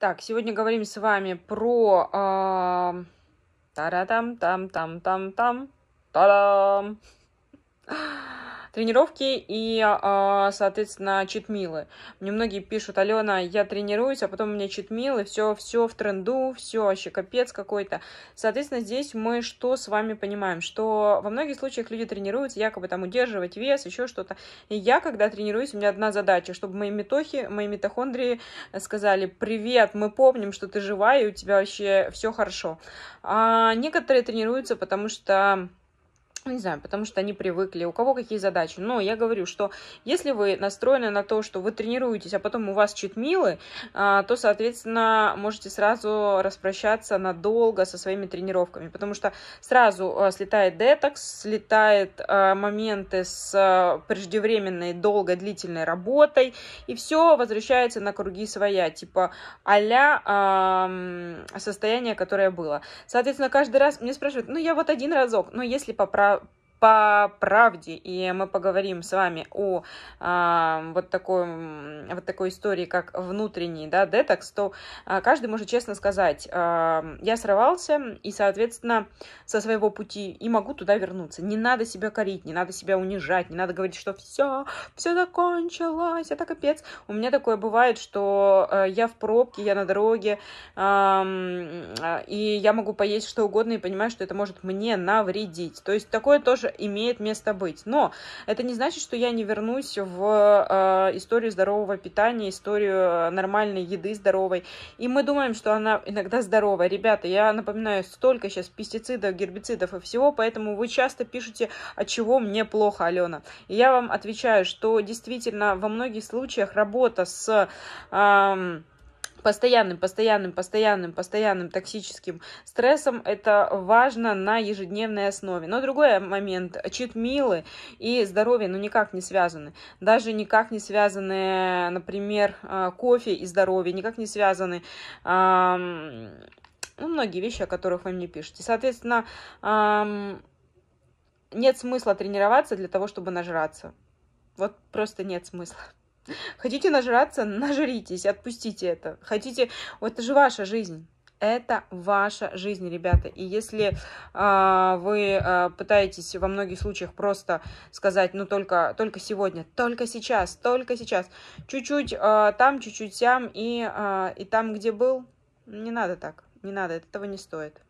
Так, сегодня говорим с вами про... Э, та ра там там-там-там-там. Та-дам! тренировки и, а, соответственно, читмилы. Мне многие пишут, Алена, я тренируюсь, а потом у меня читмилы, все, все в тренду, все вообще капец какой-то. Соответственно, здесь мы что с вами понимаем? Что во многих случаях люди тренируются якобы там удерживать вес, еще что-то. И я, когда тренируюсь, у меня одна задача, чтобы мои метохи, мои митохондрии сказали, привет, мы помним, что ты жива, и у тебя вообще все хорошо. А некоторые тренируются, потому что не знаю, потому что они привыкли, у кого какие задачи. Но я говорю, что если вы настроены на то, что вы тренируетесь, а потом у вас читмилы, а, то, соответственно, можете сразу распрощаться надолго со своими тренировками, потому что сразу а, слетает детокс, слетает а, моменты с преждевременной долго длительной работой, и все возвращается на круги своя, типа а состояние, которое было. Соответственно, каждый раз мне спрашивают, ну я вот один разок, но если поправить по правде, и мы поговорим с вами о э, вот, такой, вот такой истории, как внутренний да, детокс, то э, каждый может честно сказать, э, я срывался, и, соответственно, со своего пути и могу туда вернуться. Не надо себя корить, не надо себя унижать, не надо говорить, что все, все закончилось, это капец. У меня такое бывает, что э, я в пробке, я на дороге, э, э, и я могу поесть что угодно и понимаю, что это может мне навредить. То есть такое тоже имеет место быть. Но это не значит, что я не вернусь в э, историю здорового питания, историю э, нормальной еды здоровой. И мы думаем, что она иногда здоровая. Ребята, я напоминаю, столько сейчас пестицидов, гербицидов и всего, поэтому вы часто пишете, от «А чего мне плохо, Алена. И я вам отвечаю, что действительно во многих случаях работа с... Э, постоянным, постоянным, постоянным, постоянным токсическим стрессом. Это важно на ежедневной основе. Но другой момент. Читмилы и здоровье, ну, никак не связаны. Даже никак не связаны, например, э, кофе и здоровье, никак не связаны ну, многие вещи, о которых вы мне пишете. Соответственно, нет смысла тренироваться для того, чтобы нажраться. Вот просто нет смысла. Хотите нажраться? Нажритесь, отпустите это. Хотите, вот это же ваша жизнь. Это ваша жизнь, ребята. И если э, вы э, пытаетесь во многих случаях просто сказать, ну только, только сегодня, только сейчас, только сейчас, чуть-чуть э, там, чуть-чуть сям и, э, и там, где был, не надо так, не надо, этого не стоит.